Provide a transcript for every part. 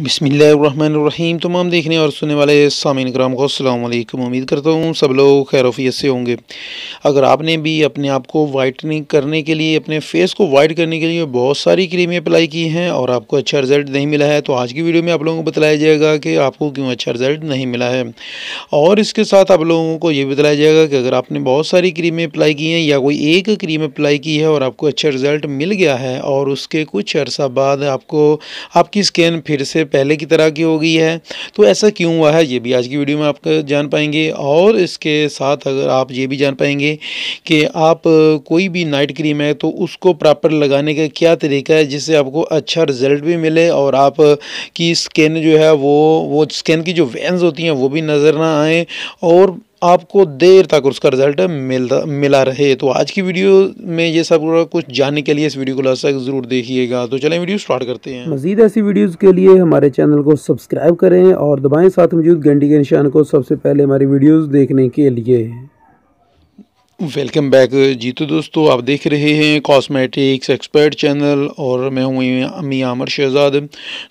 बिसमीम तमाम देखने और सुनने वाले सामीन कराम को अल्लाम उम्मीद करता हूँ सब लोग खैरफियत से होंगे अगर आपने भी अपने आप को वाइटनिंग करने के लिए अपने फेस को वाइट करने के लिए बहुत सारी क्रीमें अप्लाई की हैं और आपको अच्छा रिजल्ट नहीं मिला है तो आज की वीडियो में आप लोगों को बताया जाएगा कि आपको क्यों अच्छा रिजल्ट नहीं मिला है और इसके साथ आप लोगों को ये बताया जाएगा कि अगर आपने बहुत सारी क्रीमें अप्लाई की हैं या कोई एक क्रीम अप्लाई की है और आपको अच्छा रिजल्ट मिल गया है और उसके कुछ अर्सा बाद आपको आपकी स्किन फिर से से पहले की तरह की हो गई है तो ऐसा क्यों हुआ है ये भी आज की वीडियो में आप जान पाएंगे और इसके साथ अगर आप ये भी जान पाएंगे कि आप कोई भी नाइट क्रीम है तो उसको प्रॉपर लगाने का क्या तरीका है जिससे आपको अच्छा रिजल्ट भी मिले और आप की स्किन जो है वो वो स्किन की जो वेंस होती हैं वो भी नज़र ना आए और आपको देर तक उसका रिजल्ट मिल मिला रहे तो आज की वीडियो में ये सब कुछ जानने के लिए इस वीडियो को लास्ट तक जरूर देखिएगा तो चलें वीडियो स्टार्ट करते हैं मजीद ऐसी वीडियोस के लिए हमारे चैनल को सब्सक्राइब करें और दबाएं साथ मौजूद घंटी के निशान को सबसे पहले हमारी वीडियोज़ देखने के लिए वेलकम बैक जी तो दोस्तों आप देख रहे हैं कॉस्मेटिक्स एक्सपर्ट चैनल और मैं हूँ अमी आमर शहजाद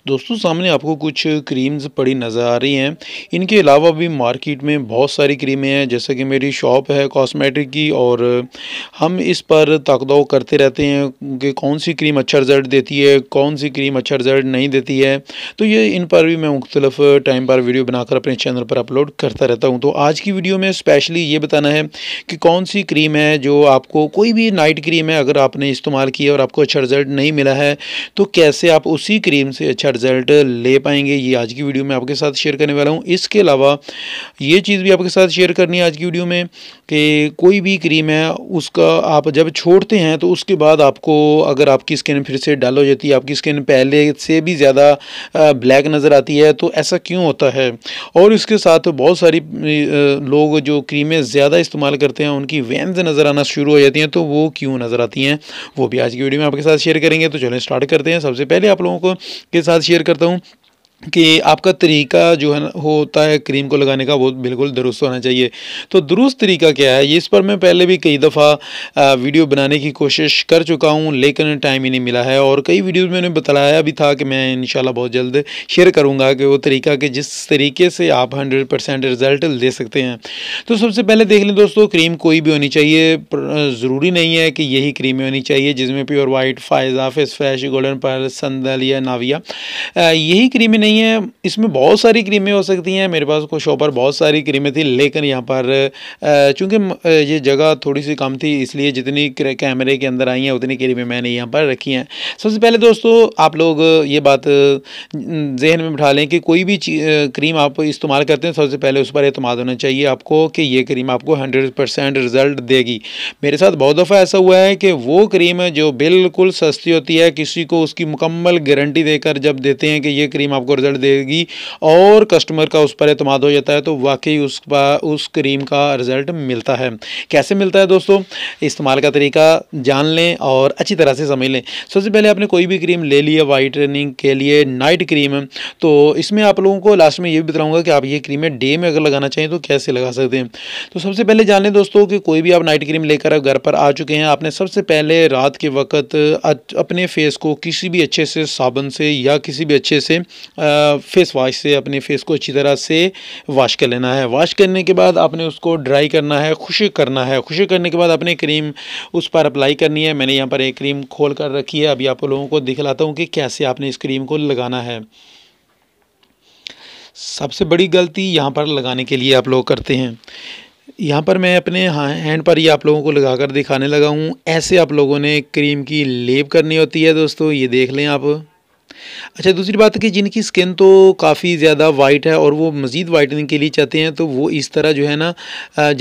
दोस्तों सामने आपको कुछ क्रीम्स पड़ी नज़र आ रही हैं इनके अलावा भी मार्केट में बहुत सारी क्रीमें हैं जैसे कि मेरी शॉप है कॉस्मेटिक की और हम इस पर ताकदाव करते रहते हैं कि कौन सी क्रीम अच्छा रिज़ल्ट देती है कौन सी क्रीम अच्छा रिज़ल्ट नहीं देती है तो ये इन पर भी मैं मुख्तलफ टाइम पर वीडियो बनाकर अपने चैनल पर अपलोड करता रहता हूँ तो आज की वीडियो में स्पेशली ये बताना है कि कौन सी भी क्रीम है जो आपको कोई भी नाइट क्रीम है अगर आपने इस्तेमाल की और आपको अच्छा रिजल्ट नहीं मिला है तो कैसे आप उसी क्रीम से अच्छा रिजल्ट ले पाएंगे ये आज की वीडियो में आपके साथ शेयर करने वाला हूँ इसके अलावा ये चीज़ भी आपके साथ शेयर करनी है आज की वीडियो में कि कोई भी क्रीम है उसका आप जब छोड़ते हैं तो उसके बाद आपको अगर आपकी स्किन फिर से डल हो जाती है आपकी स्किन पहले से भी ज़्यादा ब्लैक नज़र आती है तो ऐसा क्यों होता है और इसके साथ बहुत सारी लोग जो क्रीमें ज़्यादा इस्तेमाल करते हैं उनकी वैन नज़र आना शुरू हो जाती हैं तो वो क्यों नज़र आती हैं वो भी आज की वीडियो में आपके साथ शेयर करेंगे तो चलें स्टार्ट करते हैं सबसे पहले आप लोगों को के साथ शेयर करता हूँ कि आपका तरीका जो है होता है क्रीम को लगाने का वो बिल्कुल दुरुस्त होना चाहिए तो दुरुस्त तरीका क्या है इस पर मैं पहले भी कई दफ़ा वीडियो बनाने की कोशिश कर चुका हूँ लेकिन टाइम ही नहीं मिला है और कई वीडियोस मैंने बताया भी था कि मैं इन बहुत जल्द शेयर करूँगा कि वो तरीका कि जिस तरीके से आप हंड्रेड परसेंट रिज़ल्ट दे सकते हैं तो सबसे पहले देख लें दोस्तों क्रीम कोई भी होनी चाहिए ज़रूरी नहीं है कि यही क्रीम होनी चाहिए जिसमें pure white Faiza face fresh golden pearl संदल या नाविया यही क्रीमें नहीं नहीं है इसमें बहुत सारी क्रीमें हो सकती हैं मेरे पास कुछ शॉपर बहुत सारी क्रीमें थी लेकिन यहाँ पर चूँकि ये जगह थोड़ी सी कम थी इसलिए जितनी कैमरे के अंदर आई हैं उतनी क्रीमें मैंने यहाँ पर रखी हैं सबसे पहले दोस्तों आप लोग ये बात जहन में बिठा लें कि कोई भी क्रीम आप इस्तेमाल करते हैं सबसे पहले उस पर अतमाद होना चाहिए आपको कि ये क्रीम आपको हंड्रेड रिज़ल्ट देगी मेरे साथ बहुत दफ़ा ऐसा हुआ है कि वो क्रीम जो बिल्कुल सस्ती होती है किसी को उसकी मुकम्मल गारंटी देकर जब देते हैं कि ये क्रीम आपको रिज़ल्ट देगी और कस्टमर का उस पर अतमाद हो जाता है तो वाकई उस पर उस क्रीम का रिज़ल्ट मिलता है कैसे मिलता है दोस्तों इस्तेमाल का तरीका जान लें और अच्छी तरह से समझ लें सबसे पहले आपने कोई भी क्रीम ले ली है वाइटनिंग के लिए नाइट क्रीम तो इसमें आप लोगों को लास्ट में ये भी बताऊँगा कि आप ये क्रीमें डे में अगर लगाना चाहें तो कैसे लगा सकते हैं तो सबसे पहले जान लें दोस्तों कि कोई भी आप नाइट क्रीम लेकर घर पर आ चुके हैं आपने सबसे पहले रात के वक्त अपने फेस को किसी भी अच्छे से साबुन से या किसी भी अच्छे से आ, फेस वाश से अपने फेस को अच्छी तरह से वाश कर लेना है वाश करने के बाद आपने उसको ड्राई करना है खुशी करना है खुशी करने के बाद आपने क्रीम उस पर अप्लाई करनी है मैंने यहाँ पर एक क्रीम खोल कर रखी है अभी आप लोगों को दिखलाता हूँ कि कैसे आपने इस क्रीम को लगाना है सबसे बड़ी गलती यहाँ पर लगाने के लिए आप लोग करते हैं यहाँ पर मैं अपने हैंड पर ही आप लोगों को लगा कर दिखाने लगा हूँ ऐसे आप लोगों ने क्रीम की लेप करनी होती है दोस्तों ये देख लें आप अच्छा दूसरी बात है कि जिनकी स्किन तो काफ़ी ज़्यादा वाइट है और वो मज़ीद वाइटनिंग के लिए चाहते हैं तो वो इस तरह जो है ना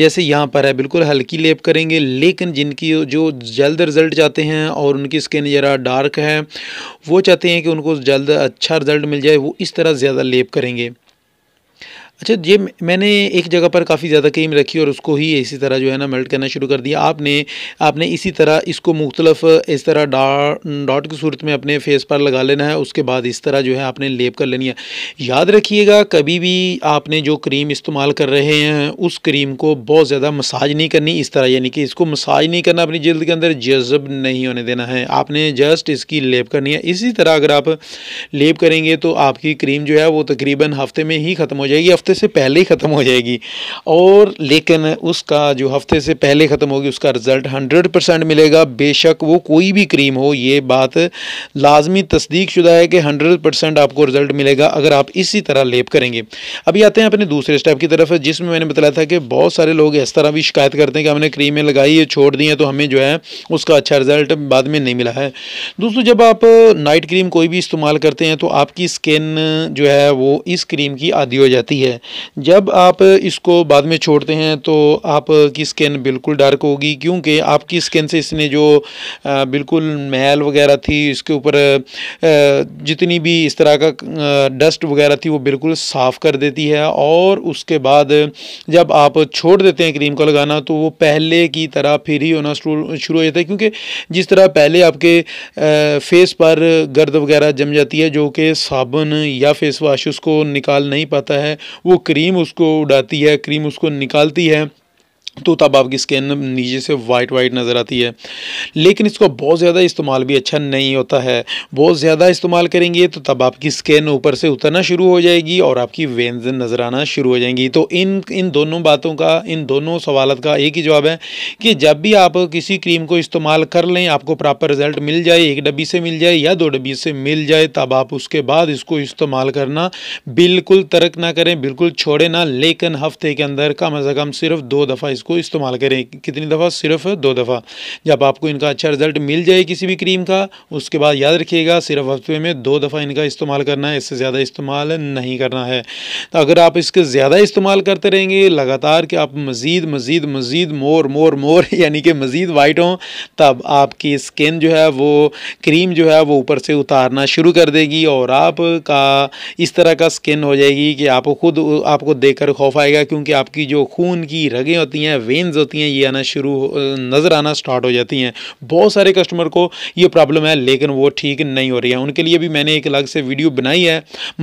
जैसे यहाँ पर है बिल्कुल हल्की लेप करेंगे लेकिन जिनकी जो जल्द रिज़ल्ट चाहते हैं और उनकी स्किन ज़रा डार्क है वो चाहते हैं कि उनको जल्द अच्छा रिज़ल्ट मिल जाए वो इस तरह ज़्यादा लेप करेंगे अच्छा ये मैंने एक जगह पर काफ़ी ज़्यादा क्रीम रखी और उसको ही इसी तरह जो है ना मेल्ट करना शुरू कर दिया आपने आपने इसी तरह इसको मुख्तलफ इस तरह डॉट की सूरत में अपने फेस पर लगा लेना है उसके बाद इस तरह जो है आपने लेप कर लेनी है याद रखिएगा कभी भी आपने जो क्रीम इस्तेमाल कर रहे हैं उस क्रीम को बहुत ज़्यादा मसाज नहीं करनी इस तरह यानी कि इसको मसाज नहीं करना अपनी जल्द के अंदर जज्ब नहीं होने देना है आपने जस्ट इसकी लेप करनी है इसी तरह अगर आप लेप करेंगे तो आपकी क्रीम जो है वो तकरीबन हफ्ते में ही ख़त्म हो जाएगी हफ्ते हफ्ते से पहले ही ख़त्म हो जाएगी और लेकिन उसका जो हफ्ते से पहले ख़त्म होगी उसका रिज़ल्ट हंड्रेड परसेंट मिलेगा बेशक वो कोई भी क्रीम हो ये बात लाजमी तस्दीक शुदा है कि हंड्रेड परसेंट आपको रिज़ल्ट मिलेगा अगर आप इसी तरह लेप करेंगे अभी आते हैं अपने दूसरे स्टेप की तरफ जिसमें मैंने बताया था कि बहुत सारे लोग इस तरह भी शिकायत करते हैं कि हमने क्रीमें लगाई है छोड़ दी हैं तो हमें जो है उसका अच्छा रिज़ल्ट बाद में नहीं मिला है दोस्तों जब आप नाइट क्रीम कोई भी इस्तेमाल करते हैं तो आपकी स्किन जो है वो इस क्रीम की आदि हो जाती है जब आप इसको बाद में छोड़ते हैं तो आपकी स्किन बिल्कुल डार्क होगी क्योंकि आपकी स्किन से इसने जो बिल्कुल महल वगैरह थी इसके ऊपर जितनी भी इस तरह का डस्ट वगैरह थी वो बिल्कुल साफ़ कर देती है और उसके बाद जब आप छोड़ देते हैं क्रीम को लगाना तो वो पहले की तरह फिर ही होना शुरू हो जाता है क्योंकि जिस तरह पहले आपके फेस पर गर्द वगैरह जम जाती है जो कि साबुन या फेस वाश उसको निकाल नहीं पाता है वो क्रीम उसको उड़ाती है क्रीम उसको निकालती है तो तब आपकी स्किन नीचे से वाइट वाइट नज़र आती है लेकिन इसको बहुत ज़्यादा इस्तेमाल भी अच्छा नहीं होता है बहुत ज़्यादा इस्तेमाल करेंगे तो तब आपकी स्किन ऊपर से उतरना शुरू हो जाएगी और आपकी वेंस नज़र आना शुरू हो जाएंगी तो इन इन दोनों बातों का इन दोनों सवालत का एक ही जवाब है कि जब भी आप किसी क्रीम को इस्तेमाल कर लें आपको प्रॉपर रिज़ल्ट मिल जाए एक डब्बी से मिल जाए या दो डब्बी से मिल जाए तब आप उसके बाद इसको इस्तेमाल करना बिल्कुल तर्क ना करें बिल्कुल छोड़े ना लेकिन हफ्ते के अंदर कम अज़ कम सिर्फ दो दफ़ा इसको इसको इस्तेमाल करें कितनी दफ़ा सिर्फ दो दफ़ा जब आपको इनका अच्छा रिज़ल्ट मिल जाए किसी भी क्रीम का उसके बाद याद रखिएगा सिर्फ हफ्ते में दो दफ़ा इनका इस्तेमाल करना है इससे ज़्यादा इस्तेमाल नहीं करना है तो अगर आप इसके ज़्यादा इस्तेमाल करते रहेंगे लगातार कि आप मज़ीद मज़ीद मज़ीद मोर मोर मोर यानी कि मज़ीद वाइट हों तब आपकी स्किन जो है वो क्रीम जो है वो ऊपर से उतारना शुरू कर देगी और आपका इस तरह का स्किन हो जाएगी कि आप खुद आपको देखकर खौफ आएगा क्योंकि आपकी जो खून की रगें होती हैं हैं वेंस होती हैं ये आना शुरू नज़र आना स्टार्ट हो जाती हैं बहुत सारे कस्टमर को ये प्रॉब्लम है लेकिन वो ठीक नहीं हो रही है उनके लिए भी मैंने एक अलग से वीडियो बनाई है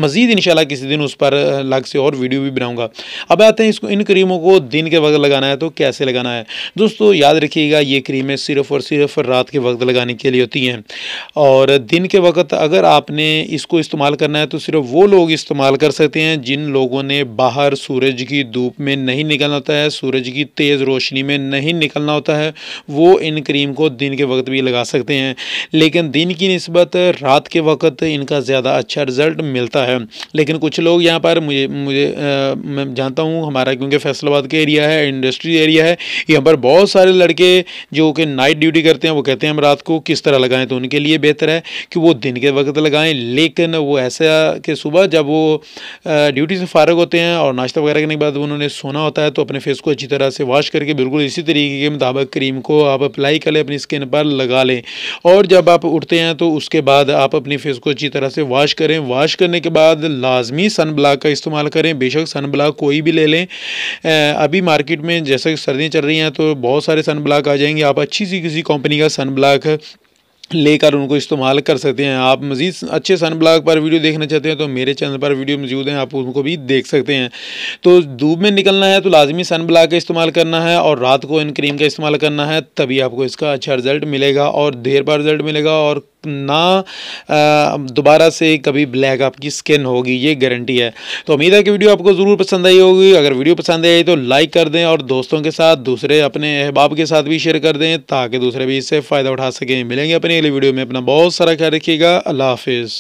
मज़ीद इन किसी दिन उस पर अलग से और वीडियो भी बनाऊँगा अब आते हैं इसको इन क्रीमों को दिन के वक्त लगाना है तो कैसे लगाना है दोस्तों याद रखिएगा ये क्रीमें सिर्फ़ और सिर्फ रात के वक्त लगाने के लिए होती हैं और दिन के वक्त अगर आपने इसको इस्तेमाल करना है तो सिर्फ वो लोग इस्तेमाल कर सकते हैं जिन लोगों ने बाहर सूरज की धूप में नहीं निकलना होता है सूरज की तेज़ रोशनी में नहीं निकलना होता है वो इन क्रीम को दिन के वक्त भी लगा सकते हैं लेकिन दिन की नस्बत रात के वक्त इनका ज़्यादा अच्छा रिज़ल्ट मिलता है लेकिन कुछ लोग यहाँ पर मुझे मुझे आ, मैं जानता हूँ हमारा क्योंकि फैसलाबाद का एरिया है इंडस्ट्री एरिया है यहाँ पर बहुत सारे लड़के जो कि नाइट ड्यूटी करते हैं वो कहते हैं हम रात को किस तरह लगाएं तो उनके लिए बेहतर है कि वो दिन के वक्त लगाएं लेकिन वो ऐसा कि सुबह जब वो ड्यूटी से फारग होते हैं और नाश्ता वगैरह करने के बाद उन्होंने सोना होता है तो अपने फेस को अच्छी तरह से वॉश करके बिल्कुल इसी तरीके के मुताबिक क्रीम को आप अप्लाई कर लें अपनी स्किन पर लगा लें और जब आप उठते हैं तो उसके बाद आप अपनी फेस को अच्छी तरह से वॉश करें वॉश करने के बाद लाजमी सन ब्लाक का इस्तेमाल करें बेशक सन ब्लाक कोई भी ले लें अभी मार्केट में जैसे सर्दियाँ चल रही हैं तो बहुत सारे सन ब्लाक आ जाएंगे आप अच्छी सी किसी कंपनी का सन ब्लाक लेकर उनको इस्तेमाल कर सकते हैं आप मज़ीद अच्छे सन ब्लॉग पर वीडियो देखना चाहते हैं तो मेरे चैनल पर वीडियो मौजूद हैं आप उनको भी देख सकते हैं तो धूप में निकलना है तो लाजमी सन ब्लॉग का इस्तेमाल करना है और रात को इन क्रीम का इस्तेमाल करना है तभी आपको इसका अच्छा रिज़ल्ट मिलेगा और देर पर रिज़ल्ट मिलेगा और ना दोबारा से कभी ब्लैक आपकी स्किन होगी ये गारंटी है तो उम्मीद है कि वीडियो आपको ज़रूर पसंद आई होगी अगर वीडियो पसंद आई तो लाइक कर दें और दोस्तों के साथ दूसरे अपने अहबाब के साथ भी शेयर कर दें ताकि दूसरे भी इससे फ़ायदा उठा सकें मिलेंगे अपनी अगली वीडियो में अपना बहुत सारा ख्याल रखिएगा अल्लाह हाफिज़